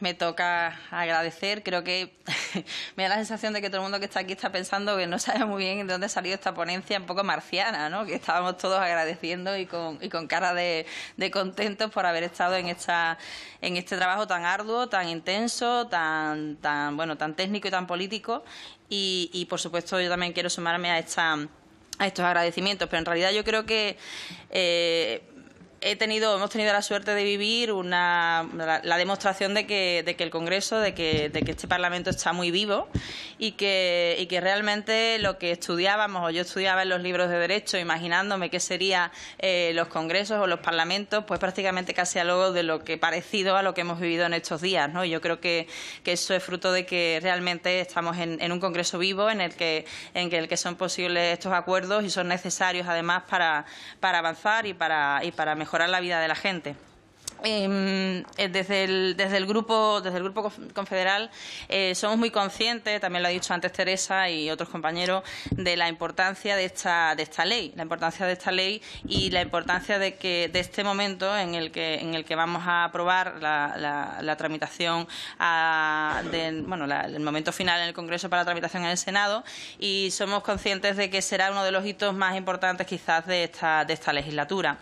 Me toca agradecer, creo que me da la sensación de que todo el mundo que está aquí está pensando que no sabe muy bien de dónde ha salido esta ponencia un poco marciana, ¿no? que estábamos todos agradeciendo y con, cara de, contentos por haber estado en, esta, en este trabajo tan arduo, tan intenso, tan, tan, bueno, tan técnico y tan político. Y, por supuesto yo también quiero sumarme a a estos agradecimientos, pero en realidad yo creo que eh, tenido, hemos tenido la suerte de vivir la, demostración de que, el Congreso, de que, este Parlamento está muy vivo y que, realmente lo que estudiábamos o yo estudiaba en los libros de Derecho, imaginándome qué serían eh, los Congresos o los Parlamentos, pues prácticamente casi algo de lo que parecido a lo que hemos vivido en estos días. yo creo que, eso es fruto de que realmente estamos en, un Congreso vivo en el, que, en el que son posibles estos acuerdos y son necesarios además para, avanzar y para, y para mejorar mejorar la vida de la gente. Em, eh, desde, el, grupo, desde el grupo confederal eh, somos muy conscientes, también lo ha dicho antes Teresa y otros compañeros, de la importancia de esta, de esta ley, la importancia de esta ley y la importancia de que de este momento en el que, en el que vamos a aprobar la, tramitación, bueno, el momento final en el Congreso para la tramitación en el Senado y somos conscientes de que será uno de los hitos más importantes quizás de esta, de esta legislatura.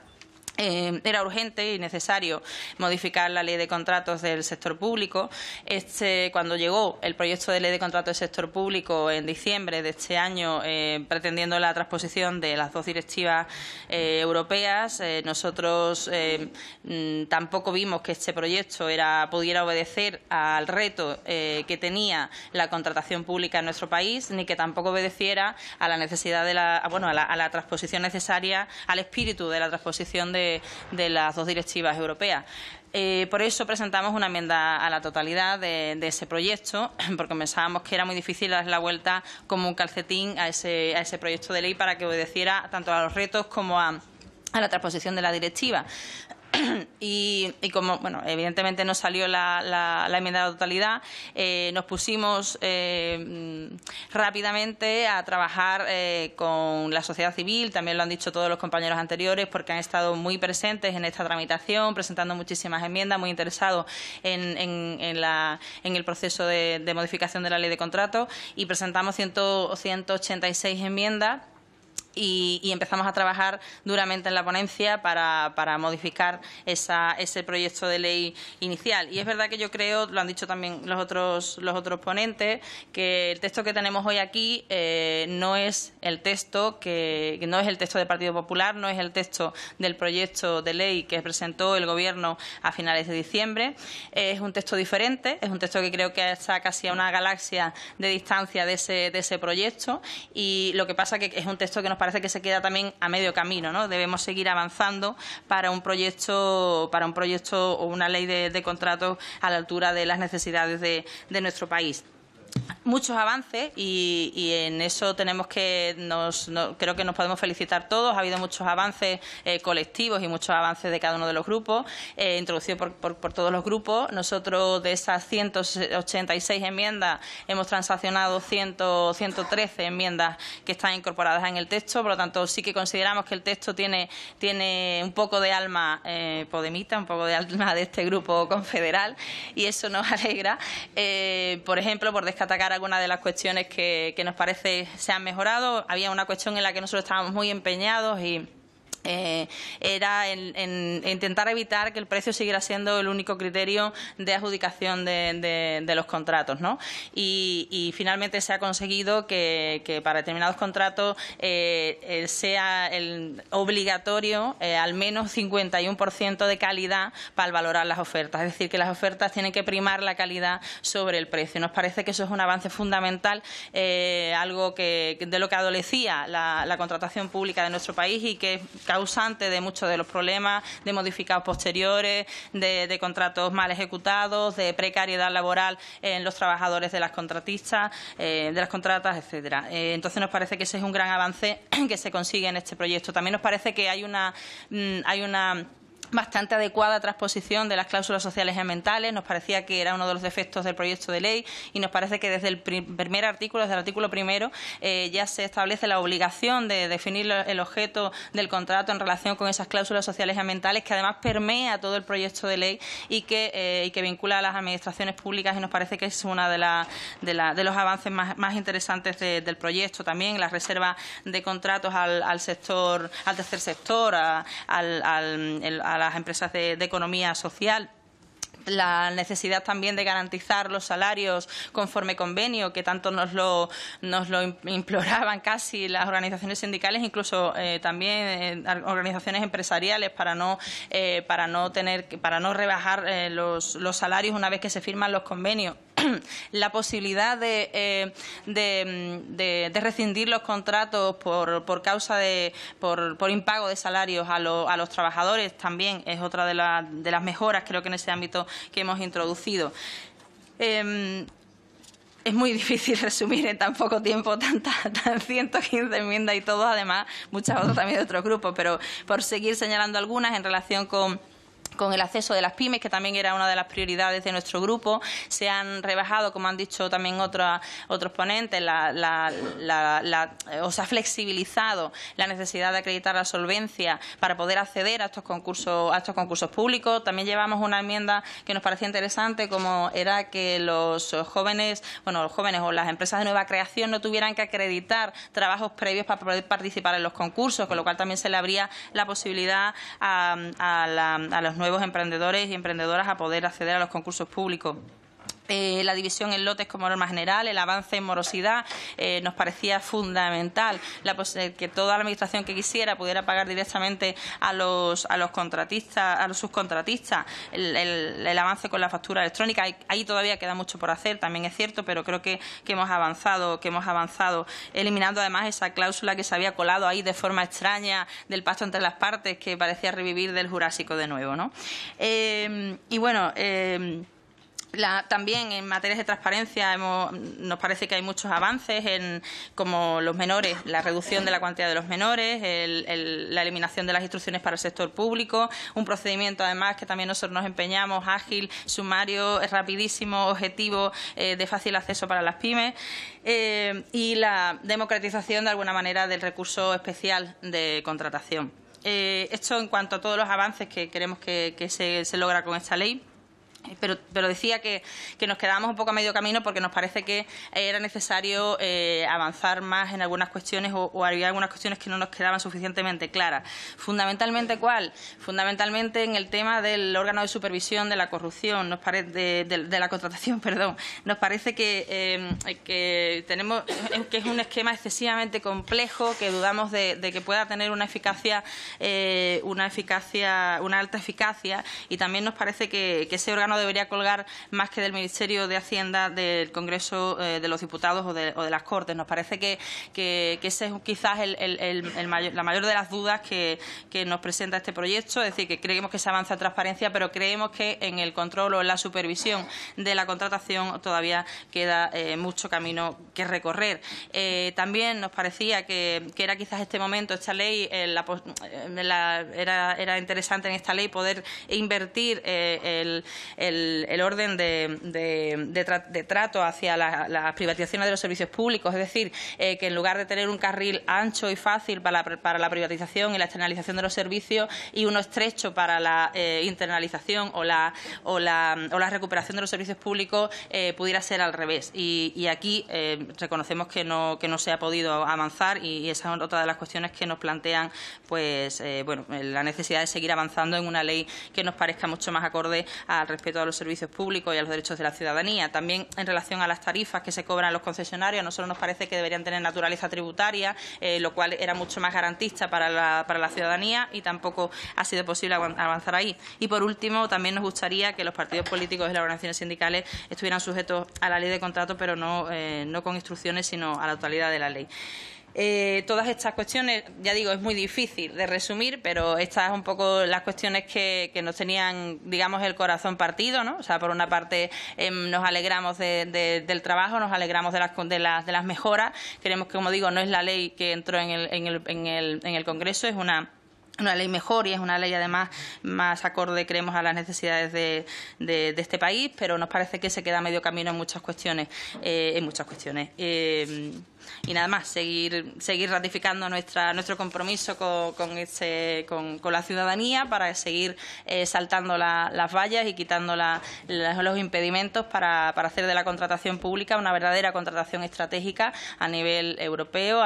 Eh, era urgente y necesario modificar la ley de contratos del sector público. Este, cuando llegó el proyecto de ley de contratos del sector público en diciembre de este año, eh, pretendiendo la transposición de las dos directivas eh, europeas, nosotros mm, tampoco vimos que este proyecto era, pudiera obedecer al reto que tenía la contratación pública en nuestro país, ni que tampoco obedeciera a la necesidad de la, bueno, a la transposición necesaria, al espíritu de la transposición de de, las dos directivas europeas. Eh, por eso presentamos una enmienda a la totalidad de, ese proyecto, porque pensábamos que era muy difícil dar la vuelta como un calcetín a ese, proyecto de ley para que obedeciera tanto a los retos como a la transposición de la directiva. y, como, bueno, evidentemente no salió la, enmienda de totalidad, eh, nos pusimos eh, mm, rápidamente a trabajar eh, con la sociedad civil, también lo han dicho todos los compañeros anteriores, porque han estado muy presentes en esta tramitación, presentando muchísimas enmiendas, muy interesados en, el proceso de, modificación de la ley de contratos. y presentamos 186 enmiendas y, empezamos a trabajar duramente en la ponencia para, modificar ese proyecto de ley inicial. Y es verdad que yo creo, lo han dicho también los otros, los otros ponentes, que el texto que tenemos hoy aquí eh, no es el texto que, no es el texto del Partido Popular, no es el texto del proyecto de ley que presentó el Gobierno a finales de diciembre. Es un texto diferente, es un texto que creo que está casi a una galaxia de distancia de ese, de ese proyecto y lo que pasa que es un texto que nos parece parece que se queda también a medio camino, ¿no? Debemos seguir avanzando para un proyecto, para un proyecto o una ley de, contratos a la altura de las necesidades de nuestro país muchos avances y, en eso tenemos que creo que nos podemos felicitar todos. Ha habido muchos avances eh, colectivos y muchos avances de cada uno de los grupos, eh, introducido por, todos los grupos. Nosotros de esas 186 enmiendas hemos transaccionado 113 enmiendas que están incorporadas en el texto. Por lo tanto, sí que consideramos que el texto tiene, tiene un poco de alma eh, podemita, un poco de alma de este grupo confederal y eso nos alegra. Eh, por ejemplo, por descatacar algunas de las cuestiones que, que nos parece se han mejorado. Había una cuestión en la que nosotros estábamos muy empeñados y eh, era en, intentar evitar que el precio siguiera siendo el único criterio de adjudicación de, los contratos. ¿no? Y, finalmente se ha conseguido que, para determinados contratos eh, eh, sea el obligatorio al menos 51% de calidad para valorar las ofertas. Es decir, que las ofertas tienen que primar la calidad sobre el precio. Nos parece que eso es un avance fundamental, algo que, de lo que adolecía la, la contratación pública de nuestro país y que causante de muchos de los problemas, de modificados posteriores, de, contratos mal ejecutados, de precariedad laboral en los trabajadores de las contratistas, eh, de las contratas, etcétera. Eh, entonces nos parece que ese es un gran avance que se consigue en este proyecto. También nos parece que hay una mm, hay una bastante adecuada transposición de las cláusulas sociales y ambientales. Nos parecía que era uno de los defectos del proyecto de ley y nos parece que desde el primer artículo, desde el artículo primero, eh, ya se establece la obligación de definir el objeto del contrato en relación con esas cláusulas sociales y ambientales que además permea todo el proyecto de ley y que, eh, vincula a las administraciones públicas y nos parece que es uno de, la, de, la, de, los avances más, interesantes del proyecto. También la reserva de contratos al, al sector, al tercer sector, al, las empresas de, economía social la necesidad también de garantizar los salarios conforme convenio, que tanto nos lo, imploraban casi las organizaciones sindicales, incluso eh, también eh, organizaciones empresariales, para no, eh, para no, tener, para no rebajar los salarios una vez que se firman los convenios. la posibilidad eh, mm, de, rescindir los contratos por, causa por, impago de salarios a, los trabajadores también es otra de, las mejoras creo que en ese ámbito que hemos introducido. Em, es muy difícil resumir en tan poco tiempo tantas tan 115 enmiendas y todo, además muchas otras también de otros grupos, pero por seguir señalando algunas en relación con con el acceso de las pymes, que también era una de las prioridades de nuestro grupo. Se han rebajado, como han dicho también otra, otros ponentes, la, la, o se ha flexibilizado la necesidad de acreditar la solvencia para poder acceder a estos concursos, a estos concursos públicos. También llevamos una enmienda que nos parecía interesante, como era que los jóvenes, bueno, los jóvenes o las empresas de nueva creación no tuvieran que acreditar trabajos previos para poder participar en los concursos, con lo cual también se le abría la posibilidad a, a los nuevos nuevos emprendedores y emprendedoras a poder acceder a los concursos públicos. Eh, la división en lotes como norma general, el avance en morosidad, eh, nos parecía fundamental la eh, que toda la administración que quisiera pudiera pagar directamente a los, a los contratistas, a los subcontratistas, el, avance con la factura electrónica. Ahí, todavía queda mucho por hacer, también es cierto, pero creo que, que, hemos avanzado, que hemos avanzado, eliminando además esa cláusula que se había colado ahí de forma extraña del pacto entre las partes que parecía revivir del Jurásico de nuevo, ¿no? y bueno, también en materia de transparencia nos parece que hay muchos avances como los menores, la reducción de la cuantía de los menores, la eliminación de las instrucciones para el sector público, un procedimiento además que también nosotros nos empeñamos ágil, sumario, rapidísimo, objetivo, eh, de fácil acceso para las pymes eh, y la democratización de alguna manera del recurso especial de contratación. Eh, esto en cuanto a todos los avances que queremos que, se, se logra con esta ley. Pero, decía que, nos quedábamos un poco a medio camino porque nos parece que eh, era necesario eh, avanzar más en algunas cuestiones o, había algunas cuestiones que no nos quedaban suficientemente claras. Fundamentalmente, ¿cuál? Fundamentalmente en el tema del órgano de supervisión de la corrupción, nos de, la contratación, perdón. Nos parece que, eh, que, tenemos, que es un esquema excesivamente complejo, que dudamos de, que pueda tener una eficacia, una eficacia, una alta eficacia y también nos parece que ese órgano debería colgar más que del Ministerio de Hacienda del Congreso eh, de los Diputados o de, las Cortes. Nos parece que, que, esa es quizás la mayor de las dudas que, nos presenta este proyecto. Es decir, que creemos que se avanza en transparencia, pero creemos que en el control o en la supervisión de la contratación todavía queda eh, mucho camino que recorrer. Eh, también nos parecía que, era quizás este momento, esta ley, era, interesante en esta ley poder invertir el, el, orden de, trato hacia la, las privatizaciones de los servicios públicos, es decir, eh, que en lugar de tener un carril ancho y fácil para la, privatización y la externalización de los servicios y uno estrecho para la eh, internalización o la, o, la, recuperación de los servicios públicos, eh, pudiera ser al revés. Y, aquí reconocemos que no, que no se ha podido avanzar y, esa es otra de las cuestiones que nos plantean pues, bueno, la necesidad de seguir avanzando en una ley que nos parezca mucho más acorde al respecto respecto a los servicios públicos y a los derechos de la ciudadanía. También en relación a las tarifas que se cobran los concesionarios, no solo nos parece que deberían tener naturaleza tributaria, eh, lo cual era mucho más garantista para la, para la ciudadanía y tampoco ha sido posible avanzar ahí. Y por último, también nos gustaría que los partidos políticos y las organizaciones sindicales estuvieran sujetos a la ley de contrato, pero no, eh, no con instrucciones, sino a la totalidad de la ley eh, todas estas cuestiones, ya digo, es muy difícil de resumir, pero estas un poco las cuestiones que, nos tenían, digamos, el corazón partido, ¿no? O sea, por una parte em, nos alegramos del trabajo, nos alegramos de las, de las, de las mejoras, queremos que, como digo, no es la ley que entró en el, en el, en el, en el Congreso, es una una ley mejor y es una ley además más acorde, creemos, a las necesidades de, este país, pero nos parece que se queda a medio camino en muchas cuestiones. Eh, en muchas cuestiones. Eh, y nada más, seguir, seguir ratificando nuestra, nuestro compromiso con, con, con, la ciudadanía para seguir eh, saltando las vallas y quitando los impedimentos para, para, hacer de la contratación pública una verdadera contratación estratégica a nivel europeo,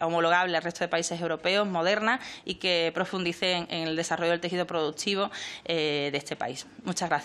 homologable al resto de países europeos, moderna y que profundicen en, el desarrollo del tejido productivo eh, de este país. Muchas gracias.